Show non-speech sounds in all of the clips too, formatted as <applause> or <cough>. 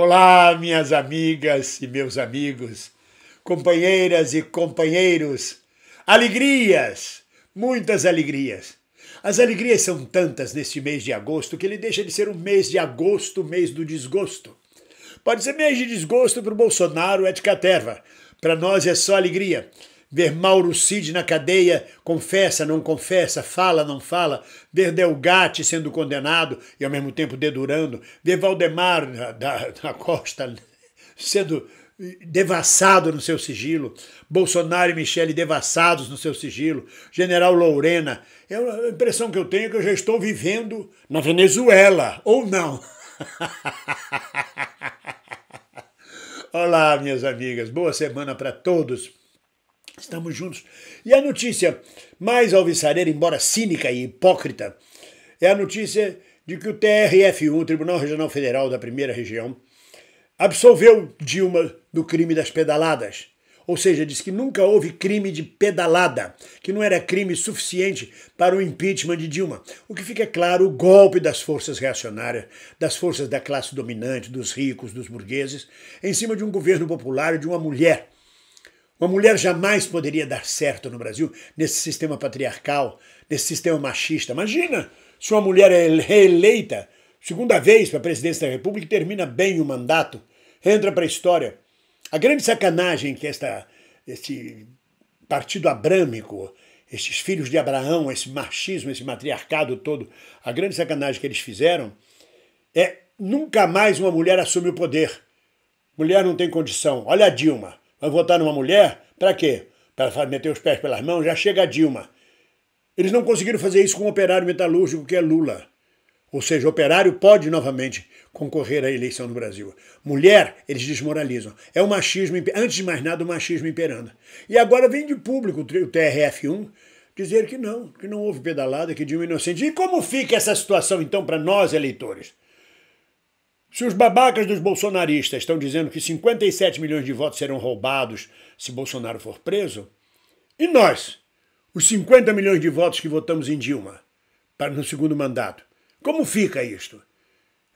Olá, minhas amigas e meus amigos, companheiras e companheiros. Alegrias, muitas alegrias. As alegrias são tantas neste mês de agosto que ele deixa de ser um mês de agosto, mês do desgosto. Pode ser mês de desgosto para o Bolsonaro, é de caterva. Para nós é só alegria ver Mauro Cid na cadeia, confessa, não confessa, fala, não fala, ver Delgatti sendo condenado e ao mesmo tempo dedurando, ver Valdemar da, da Costa <laughs> sendo eh, devassado no seu sigilo, Bolsonaro e Michele devassados no seu sigilo, General Lourena. É a impressão que eu tenho é que eu já estou vivendo na Venezuela, ou não. <laughs> Olá, minhas amigas, boa semana para todos. Estamos juntos. E a notícia mais alvissareira, embora cínica e hipócrita, é a notícia de que o TRF1, Tribunal Regional Federal da Primeira Região, absolveu Dilma do crime das pedaladas. Ou seja, diz que nunca houve crime de pedalada, que não era crime suficiente para o impeachment de Dilma. O que fica claro, o golpe das forças reacionárias, das forças da classe dominante, dos ricos, dos burgueses, em cima de um governo popular de uma mulher uma mulher jamais poderia dar certo no Brasil nesse sistema patriarcal, nesse sistema machista. Imagina se uma mulher é reeleita, segunda vez para a presidência da República, e termina bem o mandato, entra para a história. A grande sacanagem que esta, este partido abrâmico, esses filhos de Abraão, esse machismo, esse matriarcado todo, a grande sacanagem que eles fizeram é nunca mais uma mulher assume o poder. Mulher não tem condição. Olha a Dilma. Vai votar numa mulher? Para quê? Para meter os pés pelas mãos? Já chega a Dilma. Eles não conseguiram fazer isso com o operário metalúrgico que é Lula. Ou seja, o operário pode novamente concorrer à eleição no Brasil. Mulher, eles desmoralizam. É o machismo, antes de mais nada, o machismo imperando. E agora vem de público o TRF1 dizer que não, que não houve pedalada, que Dilma é inocente. E como fica essa situação então para nós eleitores? Se os babacas dos bolsonaristas estão dizendo que 57 milhões de votos serão roubados se Bolsonaro for preso, e nós, os 50 milhões de votos que votamos em Dilma para no segundo mandato, como fica isto?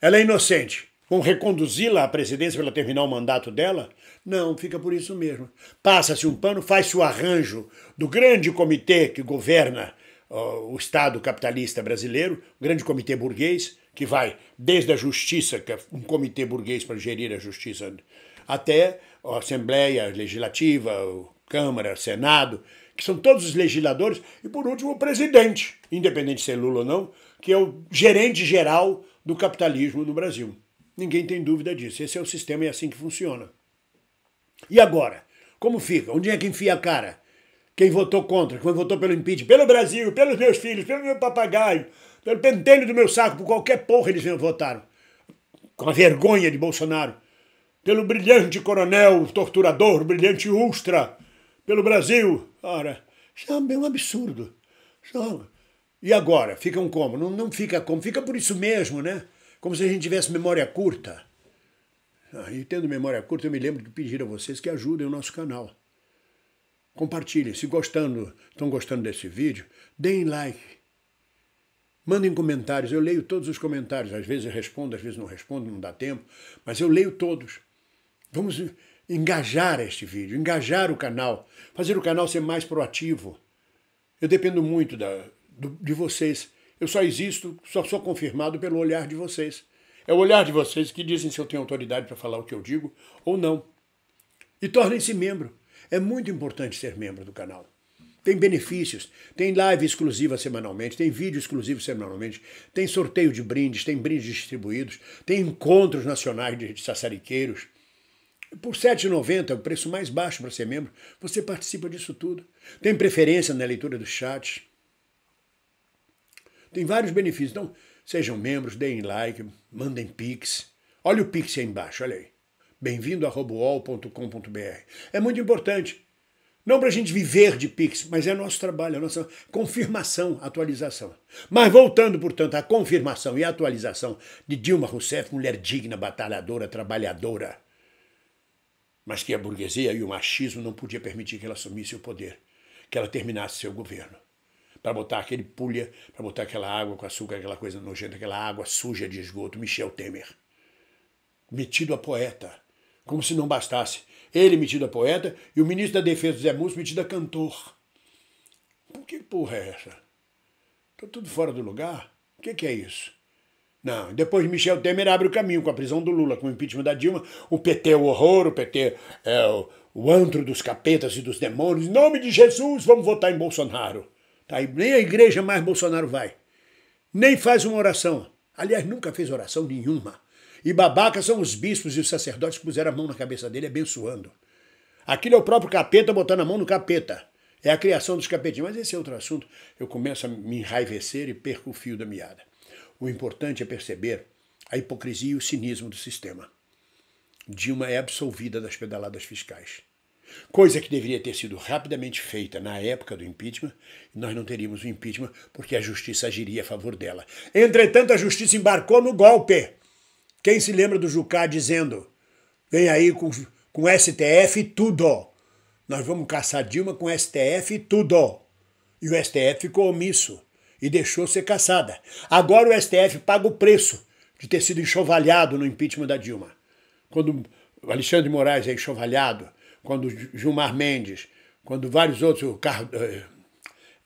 Ela é inocente. Vão reconduzi-la à presidência para terminar o mandato dela? Não, fica por isso mesmo. Passa-se um pano, faz-se o arranjo do grande comitê que governa o Estado capitalista brasileiro, o grande comitê burguês, que vai desde a justiça, que é um comitê burguês para gerir a justiça, até a Assembleia Legislativa, a Câmara, o Senado, que são todos os legisladores, e por último o presidente, independente de ser é Lula ou não, que é o gerente geral do capitalismo no Brasil. Ninguém tem dúvida disso. Esse é o sistema e é assim que funciona. E agora? Como fica? Onde é que enfia a cara? quem votou contra, quem votou pelo impeachment, pelo Brasil, pelos meus filhos, pelo meu papagaio, pelo pentelho do meu saco, por qualquer porra eles votaram. Com a vergonha de Bolsonaro. Pelo brilhante coronel, torturador, brilhante Ustra. Pelo Brasil. Ora, isso é um absurdo. E agora? Ficam como? Não, não fica como? Fica por isso mesmo, né? Como se a gente tivesse memória curta. Ah, e tendo memória curta, eu me lembro de pedir a vocês que ajudem o nosso canal. Compartilhem. Se gostando, estão gostando desse vídeo, deem like. Mandem comentários. Eu leio todos os comentários. Às vezes eu respondo, às vezes não respondo, não dá tempo. Mas eu leio todos. Vamos engajar este vídeo, engajar o canal, fazer o canal ser mais proativo. Eu dependo muito da, do, de vocês. Eu só existo, só sou confirmado pelo olhar de vocês. É o olhar de vocês que dizem se eu tenho autoridade para falar o que eu digo ou não. E tornem-se membro. É muito importante ser membro do canal. Tem benefícios, tem live exclusiva semanalmente, tem vídeo exclusivo semanalmente, tem sorteio de brindes, tem brindes distribuídos, tem encontros nacionais de sassariqueiros. Por R$ 7,90, é o preço mais baixo para ser membro, você participa disso tudo. Tem preferência na leitura dos chats. Tem vários benefícios. Então, sejam membros, deem like, mandem pix. Olha o pix aí embaixo, olha aí. Bem-vindo a robowall.com.br. É muito importante. Não para a gente viver de Pix, mas é nosso trabalho, a é nossa confirmação, atualização. Mas voltando, portanto, à confirmação e atualização de Dilma Rousseff, mulher digna, batalhadora, trabalhadora, mas que a burguesia e o machismo não podia permitir que ela assumisse o poder, que ela terminasse seu governo. Para botar aquele pulha, para botar aquela água com açúcar, aquela coisa nojenta, aquela água suja de esgoto, Michel Temer. Metido a poeta, como se não bastasse. Ele metido a poeta e o ministro da Defesa, Zé Múcio, metido a cantor. Por que porra é essa? Está tudo fora do lugar? O que, que é isso? Não, depois Michel Temer abre o caminho com a prisão do Lula, com o impeachment da Dilma, o PT é o horror, o PT é o, o antro dos capetas e dos demônios. Em nome de Jesus, vamos votar em Bolsonaro. Tá, nem a igreja mais Bolsonaro vai. Nem faz uma oração. Aliás, nunca fez oração nenhuma. E babacas são os bispos e os sacerdotes que puseram a mão na cabeça dele abençoando. Aquilo é o próprio capeta botando a mão no capeta. É a criação dos capetinhos. Mas esse é outro assunto. Eu começo a me enraivecer e perco o fio da meada. O importante é perceber a hipocrisia e o cinismo do sistema. Dilma é absolvida das pedaladas fiscais. Coisa que deveria ter sido rapidamente feita na época do impeachment, nós não teríamos o impeachment porque a justiça agiria a favor dela. Entretanto, a justiça embarcou no golpe. Quem se lembra do Jucá dizendo: vem aí com, com STF e tudo. Nós vamos caçar Dilma com STF e tudo. E o STF ficou omisso e deixou ser caçada. Agora o STF paga o preço de ter sido enxovalhado no impeachment da Dilma. Quando Alexandre de Moraes é enxovalhado, quando Gilmar Mendes, quando vários outros, o Car... Eh,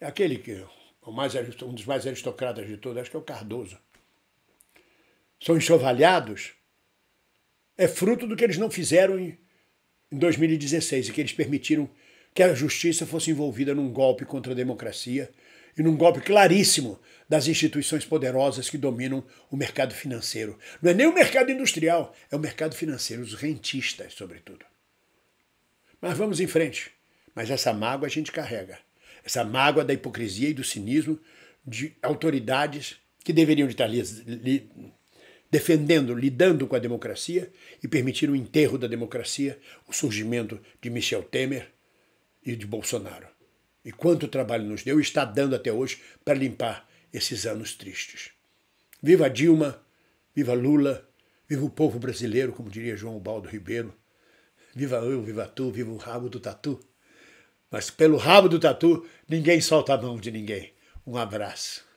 aquele que é o mais, um dos mais aristocratas de todos, acho que é o Cardoso, são enxovalhados, é fruto do que eles não fizeram em 2016 e que eles permitiram que a justiça fosse envolvida num golpe contra a democracia e num golpe claríssimo das instituições poderosas que dominam o mercado financeiro. Não é nem o mercado industrial, é o mercado financeiro, os rentistas, sobretudo. Mas vamos em frente. Mas essa mágoa a gente carrega. Essa mágoa da hipocrisia e do cinismo de autoridades que deveriam estar defendendo, lidando com a democracia e permitir o enterro da democracia, o surgimento de Michel Temer e de Bolsonaro. E quanto trabalho nos deu e está dando até hoje para limpar esses anos tristes. Viva Dilma, viva Lula, viva o povo brasileiro, como diria João Baldo Ribeiro. Viva eu, viva tu, viva o rabo do tatu. Mas pelo rabo do tatu, ninguém solta a mão de ninguém. Um abraço.